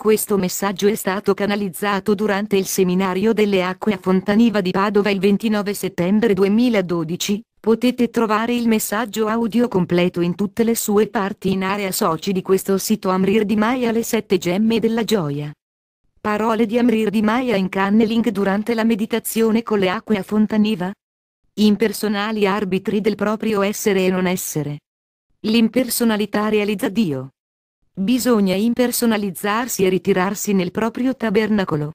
Questo messaggio è stato canalizzato durante il seminario delle acque a Fontaniva di Padova il 29 settembre 2012. Potete trovare il messaggio audio completo in tutte le sue parti in area soci di questo sito Amrir di Maya le sette gemme della gioia. Parole di Amrir di Maya in canneling durante la meditazione con le acque a Fontaniva? Impersonali arbitri del proprio essere e non essere. L'impersonalità realizza Dio. Bisogna impersonalizzarsi e ritirarsi nel proprio tabernacolo.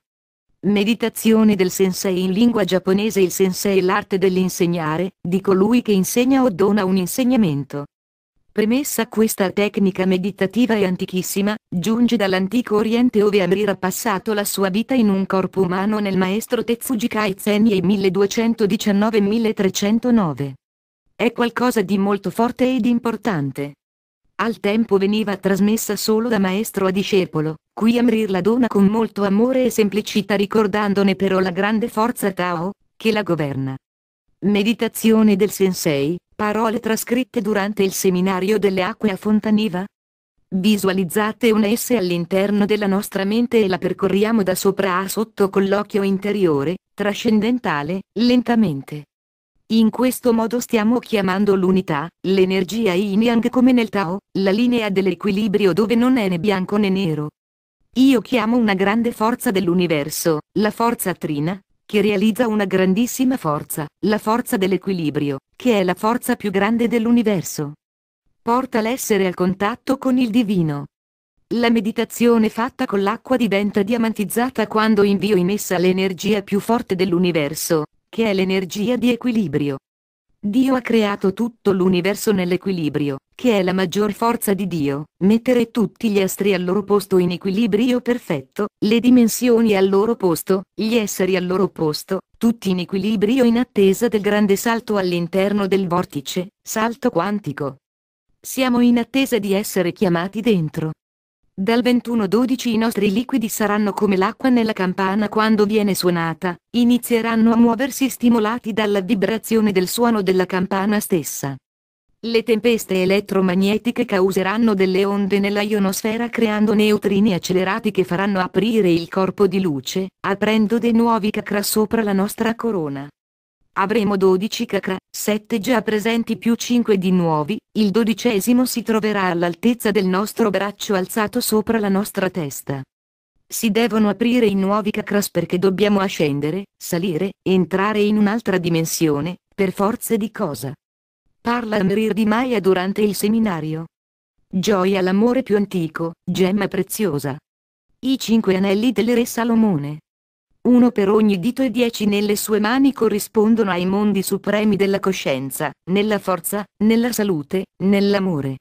Meditazione del sensei in lingua giapponese Il sensei è l'arte dell'insegnare, di colui che insegna o dona un insegnamento. Premessa questa tecnica meditativa è antichissima, giunge dall'antico oriente ove Amrir ha passato la sua vita in un corpo umano nel maestro Tetsuji Kaizen 1219-1309. È qualcosa di molto forte ed importante. Al tempo veniva trasmessa solo da maestro a discepolo, qui Amrir la dona con molto amore e semplicità ricordandone però la grande forza Tao, che la governa. Meditazione del Sensei, parole trascritte durante il seminario delle acque a Fontaniva? Visualizzate una S all'interno della nostra mente e la percorriamo da sopra a sotto con l'occhio interiore, trascendentale, lentamente. In questo modo stiamo chiamando l'unità, l'energia yin yang come nel Tao, la linea dell'equilibrio dove non è né bianco né nero. Io chiamo una grande forza dell'universo, la forza trina, che realizza una grandissima forza, la forza dell'equilibrio, che è la forza più grande dell'universo. Porta l'essere al contatto con il divino. La meditazione fatta con l'acqua diventa diamantizzata quando invio in essa l'energia più forte dell'universo, che è l'energia di equilibrio. Dio ha creato tutto l'universo nell'equilibrio, che è la maggior forza di Dio, mettere tutti gli astri al loro posto in equilibrio perfetto, le dimensioni al loro posto, gli esseri al loro posto, tutti in equilibrio in attesa del grande salto all'interno del vortice, salto quantico. Siamo in attesa di essere chiamati dentro, dal 21-12 i nostri liquidi saranno come l'acqua nella campana quando viene suonata, inizieranno a muoversi stimolati dalla vibrazione del suono della campana stessa. Le tempeste elettromagnetiche causeranno delle onde nella ionosfera creando neutrini accelerati che faranno aprire il corpo di luce, aprendo dei nuovi chakra sopra la nostra corona. Avremo 12 kk, 7 già presenti più 5 di nuovi, il dodicesimo si troverà all'altezza del nostro braccio alzato sopra la nostra testa. Si devono aprire i nuovi chakras perché dobbiamo ascendere, salire, entrare in un'altra dimensione, per forze di cosa. Parla Amrir di Maya durante il seminario. Gioia l'amore più antico, gemma preziosa. I cinque anelli del re Salomone uno per ogni dito e dieci nelle sue mani corrispondono ai mondi supremi della coscienza, nella forza, nella salute, nell'amore.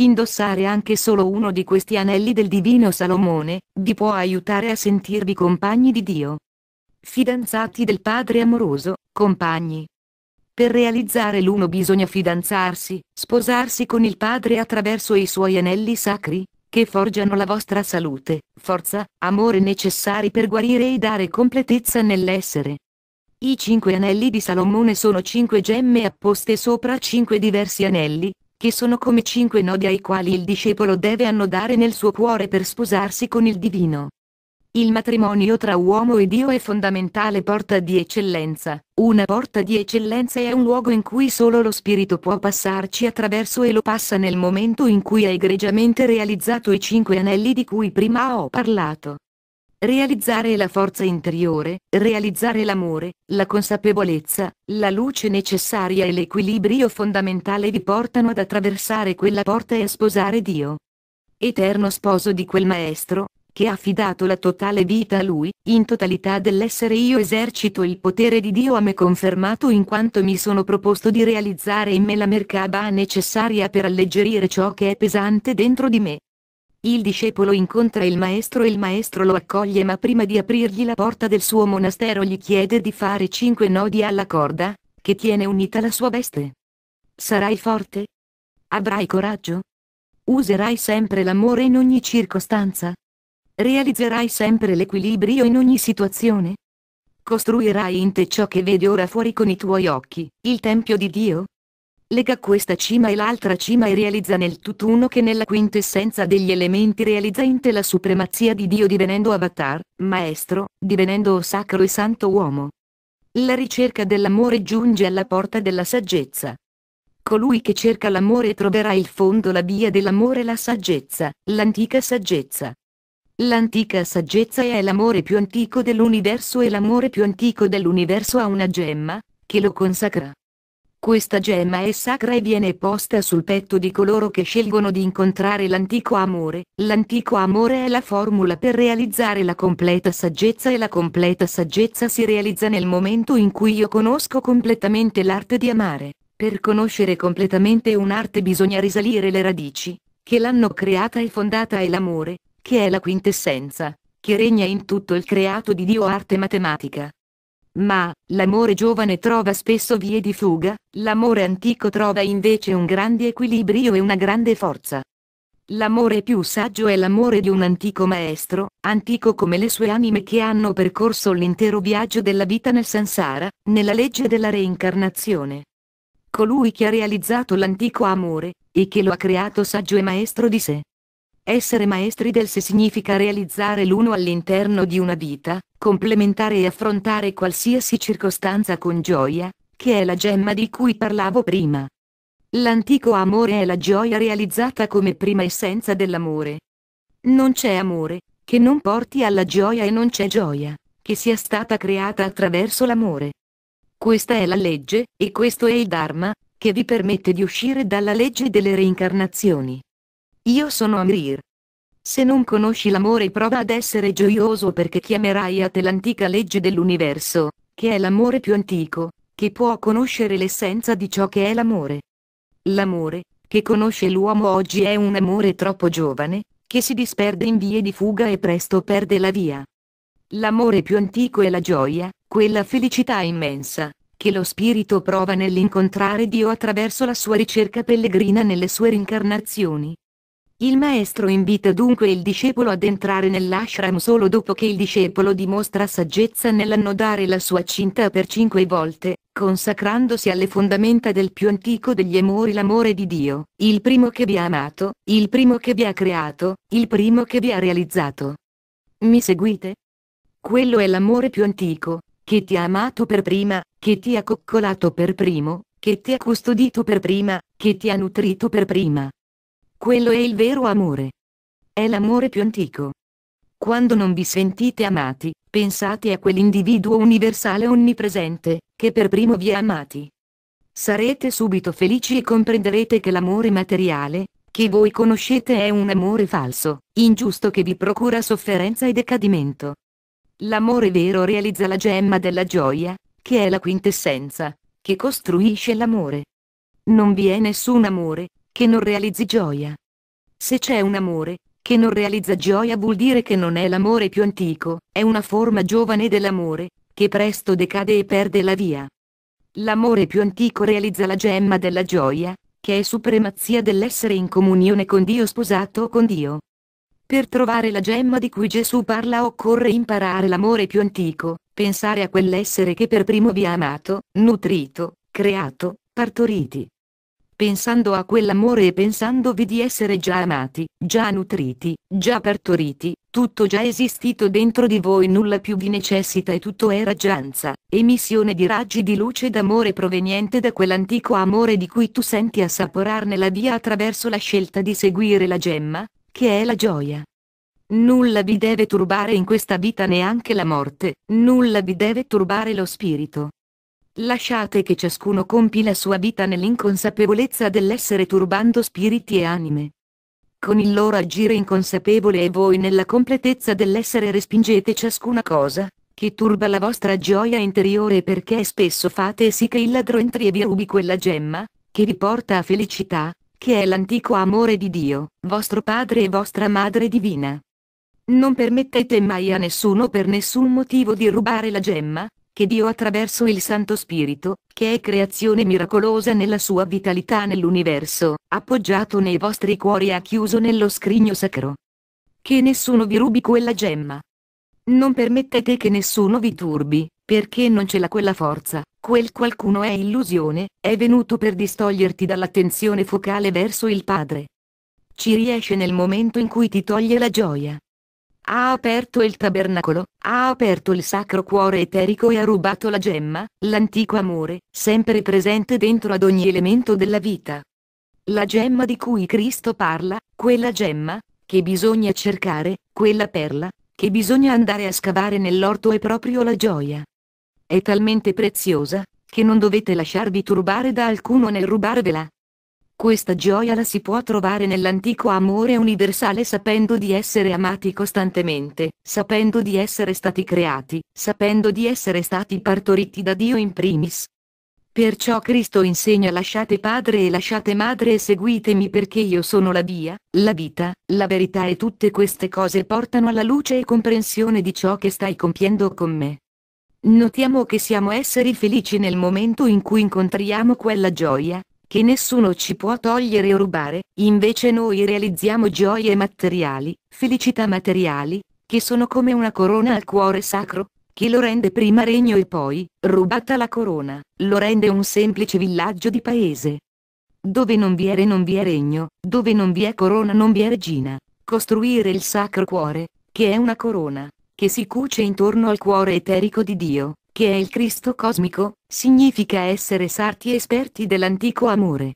Indossare anche solo uno di questi anelli del divino Salomone, vi può aiutare a sentirvi compagni di Dio. Fidanzati del Padre amoroso, compagni. Per realizzare l'uno bisogna fidanzarsi, sposarsi con il Padre attraverso i suoi anelli sacri, che forgiano la vostra salute, forza, amore necessari per guarire e dare completezza nell'essere. I cinque anelli di Salomone sono cinque gemme apposte sopra cinque diversi anelli, che sono come cinque nodi ai quali il discepolo deve annodare nel suo cuore per sposarsi con il divino. Il matrimonio tra uomo e Dio è fondamentale porta di eccellenza. Una porta di eccellenza è un luogo in cui solo lo Spirito può passarci attraverso e lo passa nel momento in cui ha egregiamente realizzato i cinque anelli di cui prima ho parlato. Realizzare la forza interiore, realizzare l'amore, la consapevolezza, la luce necessaria e l'equilibrio fondamentale vi portano ad attraversare quella porta e a sposare Dio eterno sposo di quel maestro, che ha affidato la totale vita a Lui, in totalità dell'essere io esercito il potere di Dio a me confermato in quanto mi sono proposto di realizzare in me la merkaba necessaria per alleggerire ciò che è pesante dentro di me. Il discepolo incontra il maestro e il maestro lo accoglie ma prima di aprirgli la porta del suo monastero gli chiede di fare cinque nodi alla corda, che tiene unita la sua veste. Sarai forte? Avrai coraggio? Userai sempre l'amore in ogni circostanza? Realizzerai sempre l'equilibrio in ogni situazione? Costruirai in te ciò che vedi ora fuori con i tuoi occhi, il Tempio di Dio? Lega questa cima e l'altra cima e realizza nel tutt'uno che nella quintessenza degli elementi realizza in te la supremazia di Dio divenendo avatar, maestro, divenendo sacro e santo uomo. La ricerca dell'amore giunge alla porta della saggezza. Colui che cerca l'amore troverà il fondo la via dell'amore e la saggezza, l'antica saggezza. L'antica saggezza è l'amore più antico dell'universo e l'amore più antico dell'universo ha una gemma, che lo consacra. Questa gemma è sacra e viene posta sul petto di coloro che scelgono di incontrare l'antico amore. L'antico amore è la formula per realizzare la completa saggezza e la completa saggezza si realizza nel momento in cui io conosco completamente l'arte di amare. Per conoscere completamente un'arte bisogna risalire le radici, che l'hanno creata e fondata è l'amore, che è la quintessenza, che regna in tutto il creato di Dio arte matematica. Ma, l'amore giovane trova spesso vie di fuga, l'amore antico trova invece un grande equilibrio e una grande forza. L'amore più saggio è l'amore di un antico maestro, antico come le sue anime che hanno percorso l'intero viaggio della vita nel sansara, nella legge della reincarnazione. Colui che ha realizzato l'antico amore, e che lo ha creato saggio e maestro di sé. Essere maestri del sé significa realizzare l'uno all'interno di una vita, complementare e affrontare qualsiasi circostanza con gioia, che è la gemma di cui parlavo prima. L'antico amore è la gioia realizzata come prima essenza dell'amore. Non c'è amore, che non porti alla gioia e non c'è gioia, che sia stata creata attraverso l'amore. Questa è la legge, e questo è il Dharma, che vi permette di uscire dalla legge delle reincarnazioni. Io sono Amrir. Se non conosci l'amore prova ad essere gioioso perché chiamerai a te l'antica legge dell'universo, che è l'amore più antico, che può conoscere l'essenza di ciò che è l'amore. L'amore, che conosce l'uomo oggi è un amore troppo giovane, che si disperde in vie di fuga e presto perde la via. L'amore più antico è la gioia, quella felicità immensa, che lo spirito prova nell'incontrare Dio attraverso la sua ricerca pellegrina nelle sue rincarnazioni, il maestro invita dunque il discepolo ad entrare nell'ashram solo dopo che il discepolo dimostra saggezza nell'annodare la sua cinta per cinque volte, consacrandosi alle fondamenta del più antico degli amori l'amore di Dio, il primo che vi ha amato, il primo che vi ha creato, il primo che vi ha realizzato. Mi seguite? Quello è l'amore più antico, che ti ha amato per prima, che ti ha coccolato per primo, che ti ha custodito per prima, che ti ha nutrito per prima. Quello è il vero amore. È l'amore più antico. Quando non vi sentite amati, pensate a quell'individuo universale onnipresente, che per primo vi ha amati. Sarete subito felici e comprenderete che l'amore materiale, che voi conoscete è un amore falso, ingiusto che vi procura sofferenza e decadimento. L'amore vero realizza la gemma della gioia, che è la quintessenza, che costruisce l'amore. Non vi è nessun amore, che non realizzi gioia. Se c'è un amore, che non realizza gioia vuol dire che non è l'amore più antico, è una forma giovane dell'amore, che presto decade e perde la via. L'amore più antico realizza la gemma della gioia, che è supremazia dell'essere in comunione con Dio sposato o con Dio. Per trovare la gemma di cui Gesù parla occorre imparare l'amore più antico, pensare a quell'essere che per primo vi ha amato, nutrito, creato, partoriti pensando a quell'amore e pensandovi di essere già amati, già nutriti, già partoriti, tutto già esistito dentro di voi nulla più vi necessita e tutto è raggianza, emissione di raggi di luce d'amore proveniente da quell'antico amore di cui tu senti assaporarne la via attraverso la scelta di seguire la gemma, che è la gioia. Nulla vi deve turbare in questa vita neanche la morte, nulla vi deve turbare lo spirito. Lasciate che ciascuno compi la sua vita nell'inconsapevolezza dell'essere turbando spiriti e anime. Con il loro agire inconsapevole e voi nella completezza dell'essere respingete ciascuna cosa, che turba la vostra gioia interiore perché spesso fate sì che il ladro entri e vi rubi quella gemma, che vi porta a felicità, che è l'antico amore di Dio, vostro Padre e vostra Madre Divina. Non permettete mai a nessuno per nessun motivo di rubare la gemma, che Dio attraverso il Santo Spirito, che è creazione miracolosa nella sua vitalità nell'universo, appoggiato nei vostri cuori e ha chiuso nello scrigno sacro. Che nessuno vi rubi quella gemma. Non permettete che nessuno vi turbi, perché non ce l'ha quella forza, quel qualcuno è illusione, è venuto per distoglierti dall'attenzione focale verso il Padre. Ci riesce nel momento in cui ti toglie la gioia ha aperto il tabernacolo, ha aperto il sacro cuore eterico e ha rubato la gemma, l'antico amore, sempre presente dentro ad ogni elemento della vita. La gemma di cui Cristo parla, quella gemma, che bisogna cercare, quella perla, che bisogna andare a scavare nell'orto è proprio la gioia. È talmente preziosa, che non dovete lasciarvi turbare da alcuno nel rubarvela. Questa gioia la si può trovare nell'antico amore universale sapendo di essere amati costantemente, sapendo di essere stati creati, sapendo di essere stati partoriti da Dio in primis. Perciò Cristo insegna lasciate padre e lasciate madre e seguitemi perché io sono la via, la vita, la verità e tutte queste cose portano alla luce e comprensione di ciò che stai compiendo con me. Notiamo che siamo esseri felici nel momento in cui incontriamo quella gioia, che nessuno ci può togliere o rubare, invece noi realizziamo gioie materiali, felicità materiali, che sono come una corona al cuore sacro, che lo rende prima regno e poi, rubata la corona, lo rende un semplice villaggio di paese. Dove non vi è re non vi è regno, dove non vi è corona non vi è regina. Costruire il sacro cuore, che è una corona, che si cuce intorno al cuore eterico di Dio, che è il Cristo cosmico, Significa essere sarti esperti dell'antico amore.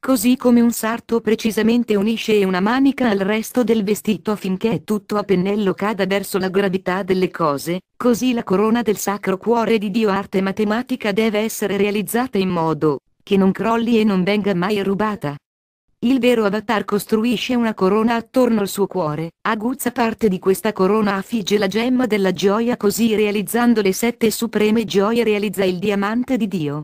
Così come un sarto precisamente unisce una manica al resto del vestito affinché tutto a pennello cada verso la gravità delle cose, così la corona del sacro cuore di Dio arte matematica deve essere realizzata in modo che non crolli e non venga mai rubata. Il vero avatar costruisce una corona attorno al suo cuore, aguzza parte di questa corona affigge la gemma della gioia così realizzando le sette supreme gioie realizza il diamante di Dio.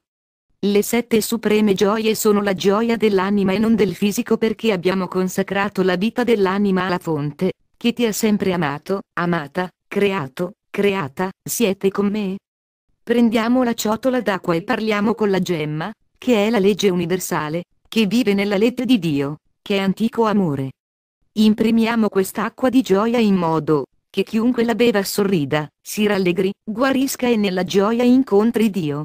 Le sette supreme gioie sono la gioia dell'anima e non del fisico perché abbiamo consacrato la vita dell'anima alla fonte, che ti ha sempre amato, amata, creato, creata, siete con me? Prendiamo la ciotola d'acqua e parliamo con la gemma, che è la legge universale, che vive nella lete di Dio, che è antico amore. Imprimiamo quest'acqua di gioia in modo che chiunque la beva sorrida, si rallegri, guarisca e nella gioia incontri Dio.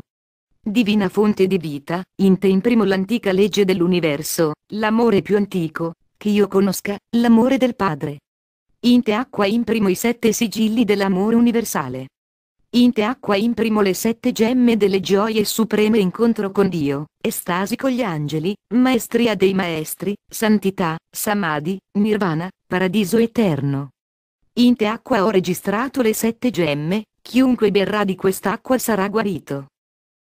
Divina fonte di vita, in te imprimo l'antica legge dell'universo, l'amore più antico, che io conosca, l'amore del Padre. In te acqua imprimo i sette sigilli dell'amore universale. Inte acqua imprimo le sette gemme delle gioie supreme incontro con Dio, estasi con gli angeli, maestria dei maestri, santità, samadhi, nirvana, paradiso eterno. Inte acqua ho registrato le sette gemme, chiunque berrà di quest'acqua sarà guarito.